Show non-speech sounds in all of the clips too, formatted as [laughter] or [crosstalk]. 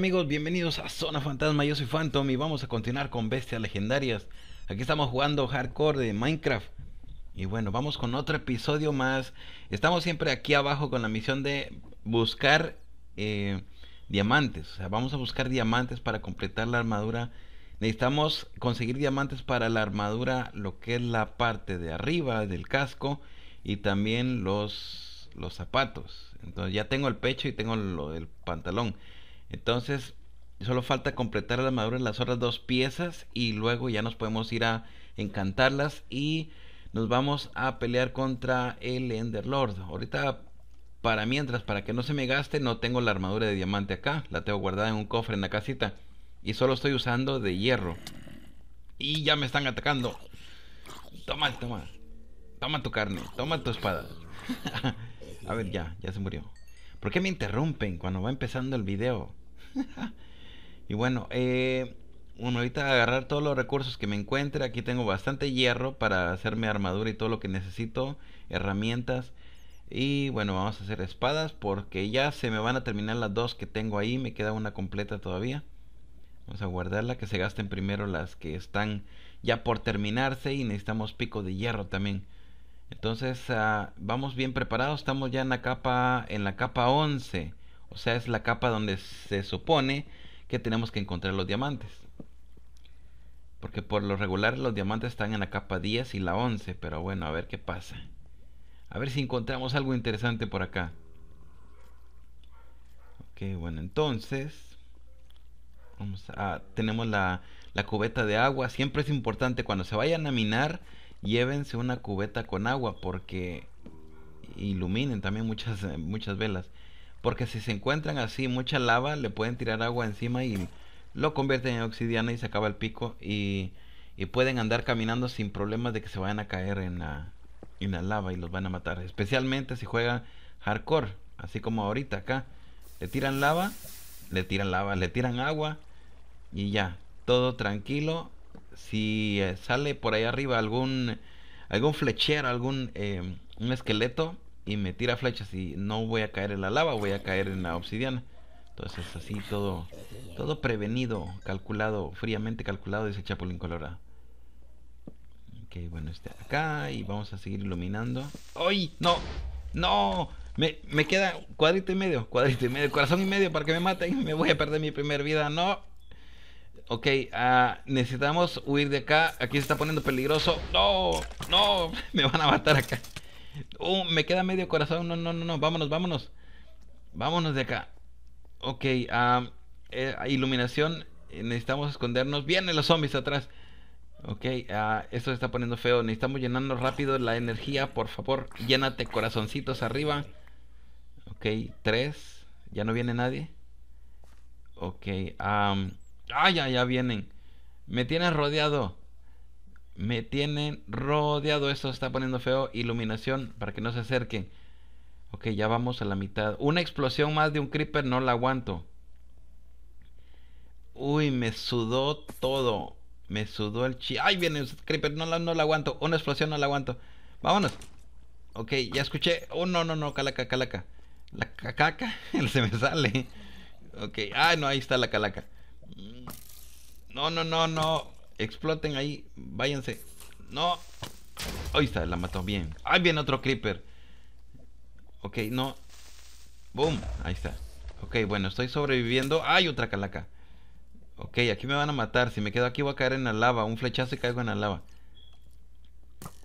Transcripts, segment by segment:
amigos? Bienvenidos a Zona Fantasma, yo soy Phantom y vamos a continuar con Bestias Legendarias. Aquí estamos jugando hardcore de Minecraft. Y bueno, vamos con otro episodio más. Estamos siempre aquí abajo con la misión de buscar eh, diamantes. O sea, vamos a buscar diamantes para completar la armadura. Necesitamos conseguir diamantes para la armadura, lo que es la parte de arriba del casco y también los, los zapatos. Entonces ya tengo el pecho y tengo el pantalón. Entonces, solo falta completar la armadura en las otras dos piezas y luego ya nos podemos ir a encantarlas y nos vamos a pelear contra el Enderlord. Ahorita, para mientras, para que no se me gaste, no tengo la armadura de diamante acá. La tengo guardada en un cofre en la casita. Y solo estoy usando de hierro. Y ya me están atacando. Toma, toma. Toma tu carne. Toma tu espada. [laughs] a ver, ya, ya se murió. ¿Por qué me interrumpen cuando va empezando el video? [laughs] y bueno, eh, bueno, ahorita agarrar todos los recursos que me encuentre. Aquí tengo bastante hierro para hacerme armadura y todo lo que necesito. Herramientas. Y bueno, vamos a hacer espadas porque ya se me van a terminar las dos que tengo ahí. Me queda una completa todavía. Vamos a guardarla, que se gasten primero las que están ya por terminarse y necesitamos pico de hierro también. Entonces ah, vamos bien preparados, estamos ya en la capa en la capa 11. O sea, es la capa donde se supone que tenemos que encontrar los diamantes. Porque por lo regular los diamantes están en la capa 10 y la 11. Pero bueno, a ver qué pasa. A ver si encontramos algo interesante por acá. Ok, bueno, entonces... Vamos a, ah, tenemos la, la cubeta de agua. Siempre es importante cuando se vayan a minar, llévense una cubeta con agua porque iluminen también muchas, muchas velas porque si se encuentran así mucha lava, le pueden tirar agua encima y lo convierten en obsidiana y se acaba el pico y, pueden andar caminando sin problemas de que se vayan a caer en la, en la lava y los van a matar. Especialmente si juegan hardcore, así como ahorita acá. Le tiran lava, le tiran lava, le tiran agua y ya, todo tranquilo. Si eh, sale por ahí arriba algún, algún flechero, algún eh, un esqueleto, y me tira flechas y no voy a caer en la lava, voy a caer en la obsidiana. Entonces así todo, todo prevenido, calculado, fríamente calculado, ese Chapulín Colorado. Ok, bueno, este acá y vamos a seguir iluminando. ¡Ay! ¡No! ¡No! Me, queda cuadrito y medio, cuadrito y medio, corazón y medio para que me maten. Me voy a perder mi primer vida, no. Ok, ah, necesitamos huir de acá. Aquí se está poniendo peligroso. No, no, [laughs] me van a matar acá. Oh, me queda medio corazón. No, no, no, no. Vámonos, vámonos. Vámonos de acá. Ok, ah, iluminación. Necesitamos escondernos. Vienen los zombies atrás. Ok, ah, esto se está poniendo feo. Necesitamos llenarnos rápido la energía. Por favor, llénate corazoncitos arriba. Ok, tres. Ya no viene nadie. Ok, ah, ah, ya, ya vienen. Me tienes rodeado. Me tienen rodeado. Esto se está poniendo feo. Iluminación para que no se acerquen. Ok, ya vamos a la mitad. Una explosión más de un creeper no la aguanto. Uy, me sudó todo. Me sudó el chi. ¡Ay, viene el creeper! No la, no aguanto. Una explosión no la aguanto. ¡Vámonos! Ok, ya escuché. Oh, no, no, no. Calaca, calaca. La cacaca. [laughs] Se me sale. Ok. ¡Ay, no! Ahí está la calaca. Mm. No, no, no, no. Exploten ahí. Váyanse. No. Ahí está, la mató bien. Ahí viene otro creeper. Ok, no. Boom. Ahí está. Ok, bueno, estoy sobreviviendo. Hay otra calaca. Ok, aquí me van a matar. Si me quedo aquí voy a caer en la lava. Un flechazo y caigo en la lava.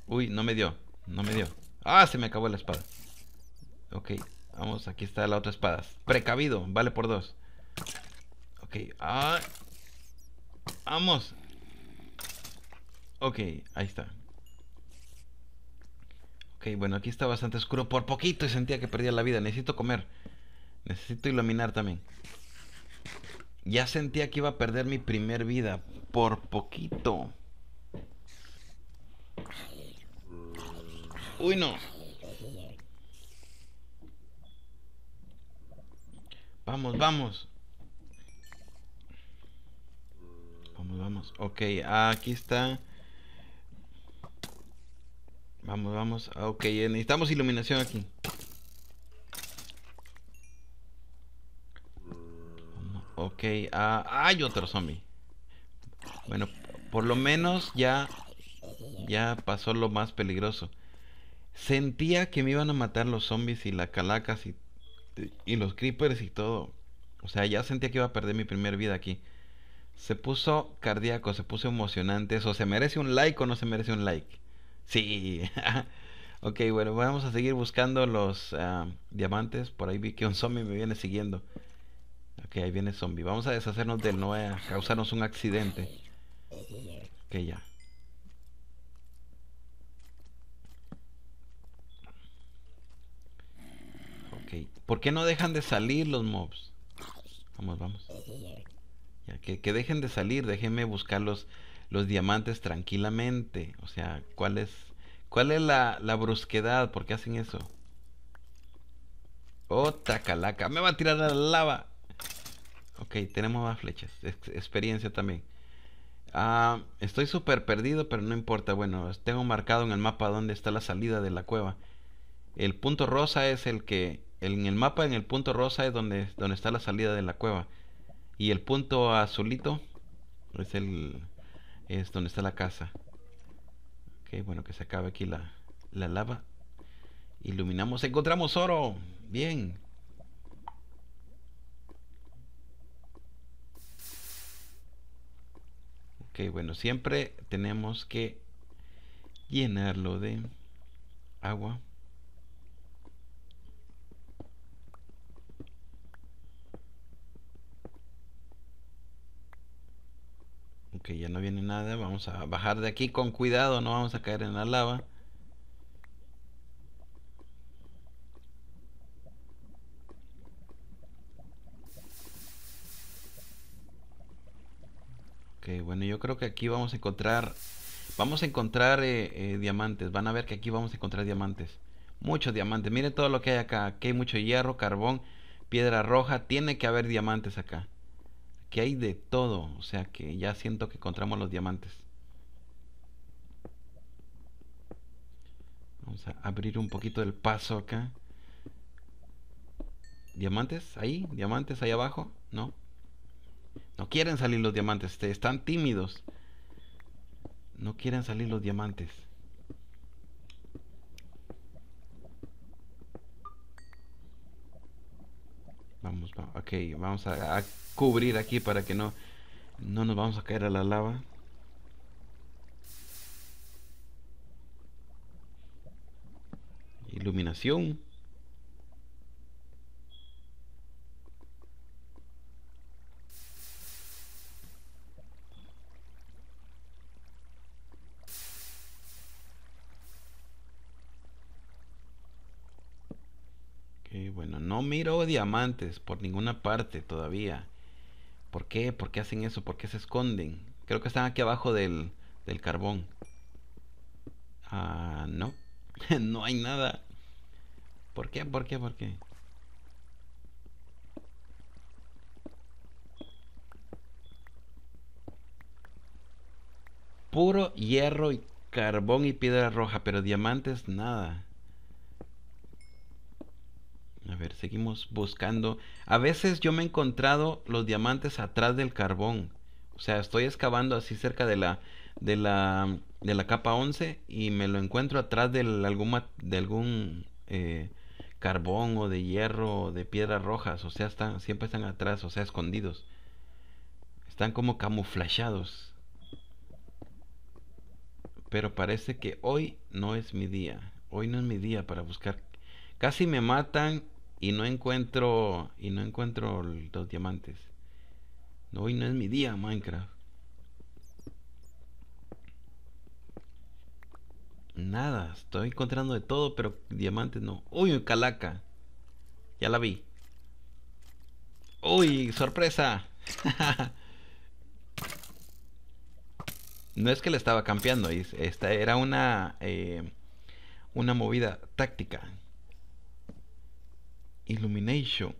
Uy, no me dio. No me dio. Ah, se me acabó la espada. Ok, vamos, aquí está la otra espada. Precavido, vale por dos. Ok, ah. Vamos. Ok, ahí está. Ok, bueno, aquí está bastante oscuro. Por poquito y sentía que perdía la vida. Necesito comer. Necesito iluminar también. Ya sentía que iba a perder mi primer vida. Por poquito. Uy, no. Vamos, vamos. Vamos, vamos. Ok, aquí está. Vamos, vamos. Ah, ok, eh, necesitamos iluminación aquí. Ok, ah, hay otro zombie. Bueno, por lo menos ya, ya pasó lo más peligroso. Sentía que me iban a matar los zombies y las calacas y, y los creepers y todo. O sea, ya sentía que iba a perder mi primer vida aquí. Se puso cardíaco, se puso emocionante. Eso, ¿se merece un like o no se merece un like? Sí. [laughs] ok, bueno, vamos a seguir buscando los ah, diamantes. Por ahí vi que un zombie me viene siguiendo. Ok, ahí viene zombie. Vamos a deshacernos del noé, causarnos un accidente. Ok, ya. Ok, ¿por qué no dejan de salir los mobs? Vamos, vamos. que, que dejen de salir, déjenme buscarlos los diamantes tranquilamente. O sea, ¿cuál es, cuál es la, brusquedad? ¿Por qué hacen eso? ¡Oh, taca calaca. Me va a tirar la lava. Ok, tenemos más flechas. experiencia también. Ah, estoy súper perdido, pero no importa. Bueno, tengo marcado en el mapa dónde está la salida de la cueva. El punto rosa es el que... En el mapa, en el punto rosa es donde, donde está la salida de la cueva. Y el punto azulito es el, es donde está la casa. Ok, bueno, que se acabe aquí la, lava. Iluminamos, encontramos oro. Bien. Ok, bueno, siempre tenemos que llenarlo de agua. Vamos a bajar de aquí con cuidado, no vamos a caer en la lava. Ok, bueno, yo creo que aquí vamos a encontrar... Vamos a encontrar eh, eh, diamantes. Van a ver que aquí vamos a encontrar diamantes. Muchos diamantes. Miren todo lo que hay acá. Aquí hay mucho hierro, carbón, piedra roja. Tiene que haber diamantes acá. Que hay de todo. O sea que ya siento que encontramos los diamantes. a abrir un poquito el paso acá. ¿Diamantes? Ahí, diamantes ahí abajo, ¿no? No quieren salir los diamantes, este, están tímidos. No quieren salir los diamantes. Vamos, ok, vamos a, a cubrir aquí para que no, no nos vamos a caer a la lava. iluminación bueno no miro diamantes por ninguna parte todavía ¿Por qué? ¿Por qué hacen eso? ¿Por qué se esconden? Creo que están aquí abajo del, del carbón. Ah, no. [laughs] no hay nada. ¿Por qué? ¿Por qué? ¿Por qué? Puro hierro y carbón y piedra roja, pero diamantes nada. A ver, seguimos buscando. A veces yo me he encontrado los diamantes atrás del carbón. O sea, estoy excavando así cerca de la de la de la capa 11 y me lo encuentro atrás del algún de algún eh, carbón o de hierro o de piedras rojas, o sea, están, siempre están atrás, o sea, escondidos. Están como camuflados. Pero parece que hoy no es mi día. Hoy no es mi día para buscar. Casi me matan y no encuentro y no encuentro los diamantes. Hoy no es mi día, Minecraft. Nada, estoy encontrando de todo, pero diamantes no. Uy, calaca. Ya la vi. Uy, sorpresa. [laughs] no es que le estaba campeando, esta era una eh, una movida táctica. Illumination.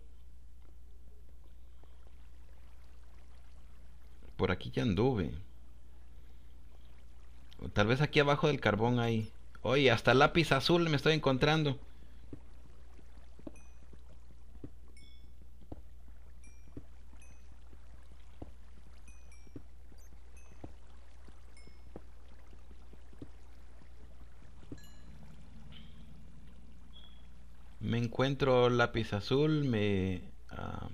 Por aquí ya anduve. Tal vez aquí abajo del carbón hay. Oye, hasta lápiz azul me estoy encontrando. Me encuentro lápiz azul, me, ah,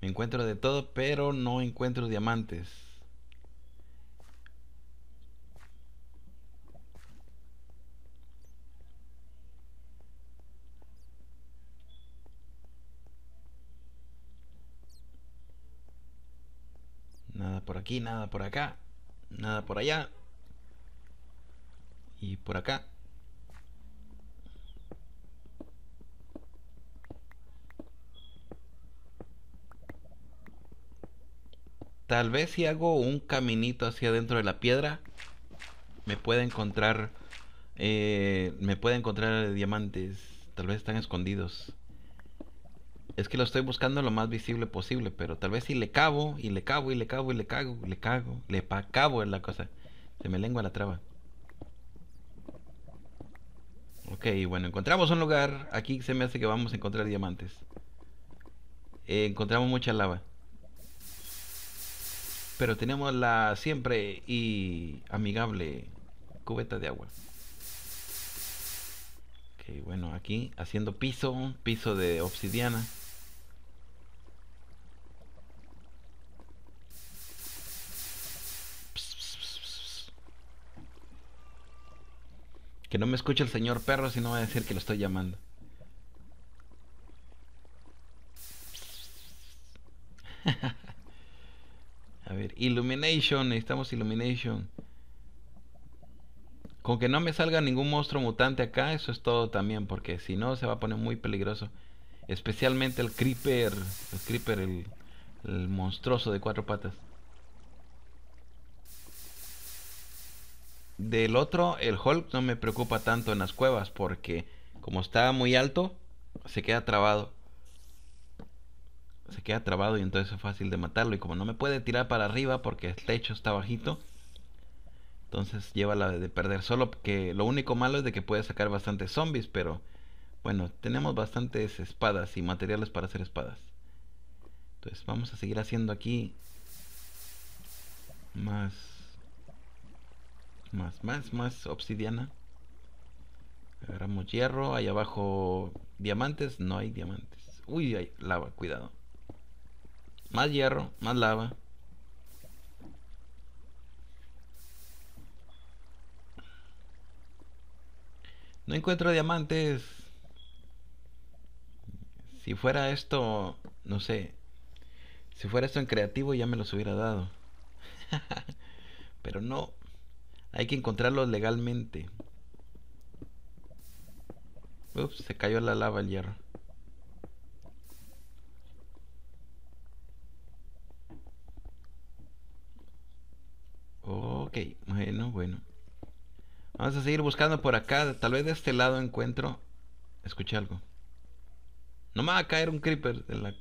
me encuentro de todo, pero no encuentro diamantes. por aquí, nada por acá, nada por allá. Y por acá. Tal vez si hago un caminito hacia adentro de la piedra, me pueda encontrar... Eh, me pueda encontrar diamantes. Tal vez están escondidos. Es que lo estoy buscando lo más visible posible, pero tal vez si le cago y le cago, y le cago, y le cago, le cago, le pa cabo en la cosa. Se me lengua la traba. Ok, bueno, encontramos un lugar. Aquí se me hace que vamos a encontrar diamantes. Eh, encontramos mucha lava. Pero tenemos la siempre y amigable cubeta de agua. Ok, bueno, aquí haciendo piso, piso de obsidiana. Que no me escuche el señor perro si no va a decir que lo estoy llamando. [laughs] a ver, Illumination, necesitamos Illumination. Con que no me salga ningún monstruo mutante acá, eso es todo también, porque si no se va a poner muy peligroso. Especialmente el creeper, el creeper, el monstruoso de cuatro patas. Del otro, el Hulk no me preocupa tanto en las cuevas porque como está muy alto, se queda trabado. Se queda trabado y entonces es fácil de matarlo. Y como no me puede tirar para arriba porque el techo está bajito, entonces lleva la de perder. Solo que lo único malo es de que puede sacar bastantes zombies, pero bueno, tenemos bastantes espadas y materiales para hacer espadas. Entonces vamos a seguir haciendo aquí más más, más, más obsidiana. Agarramos hierro, ahí abajo diamantes, no hay diamantes. Uy, hay lava, cuidado. Más hierro, más lava. No encuentro diamantes. Si fuera esto, no sé. Si fuera esto en creativo ya me los hubiera dado. [laughs] Pero no, hay que encontrarlo legalmente. Ups, se cayó la lava el hierro. Ok, bueno, bueno. Vamos a seguir buscando por acá. Tal vez de este lado encuentro... Escuché algo. No me va a caer un creeper de la...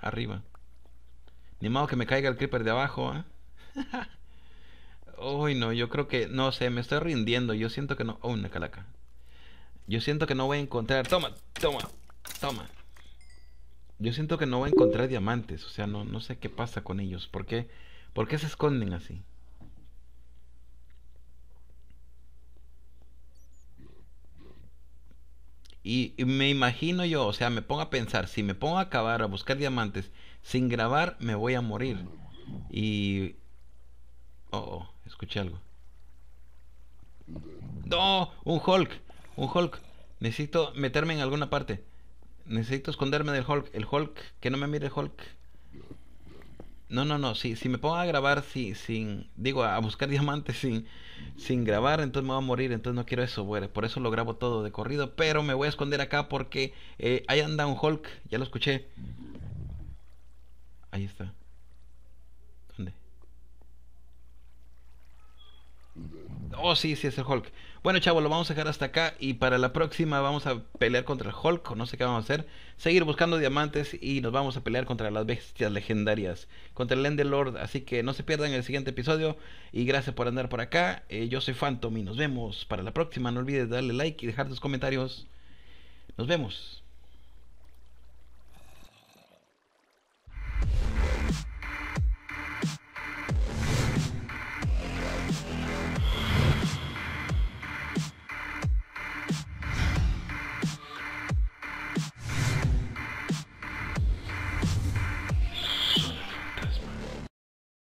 arriba. Ni modo que me caiga el creeper de abajo, ¿eh? [laughs] Uy, no, yo creo que, no sé, me estoy rindiendo. Yo siento que no. Oh, una calaca. Yo siento que no voy a encontrar. Toma, toma, toma. Yo siento que no voy a encontrar diamantes. O sea, no, no sé qué pasa con ellos. ¿Por qué, ¿Por qué se esconden así? Y, me imagino yo, o sea, me pongo a pensar, si me pongo a acabar a buscar diamantes sin grabar, me voy a morir. Y... Oh, oh. Escuché algo. ¡No! ¡Un Hulk! ¡Un Hulk! Necesito meterme en alguna parte. Necesito esconderme del Hulk. El Hulk, que no me mire el Hulk. No, no, no. Si, si me pongo a grabar sin. Digo, a buscar [laughs] diamantes sin, sin grabar, entonces me voy a morir. Entonces no quiero eso, güey. Por eso lo grabo todo de corrido. Pero me voy a esconder acá porque eh, ahí anda un Hulk. Ya lo escuché. Ahí está. Oh, sí, sí, es el Hulk. Bueno, chavo, lo vamos a dejar hasta acá. Y para la próxima vamos a pelear contra el Hulk. O no sé qué vamos a hacer. Seguir buscando diamantes. Y nos vamos a pelear contra las bestias legendarias. Contra el Lord. Así que no se pierdan el siguiente episodio. Y gracias por andar por acá. Eh, yo soy Phantom. Y nos vemos para la próxima. No olvides darle like y dejar tus comentarios. Nos vemos.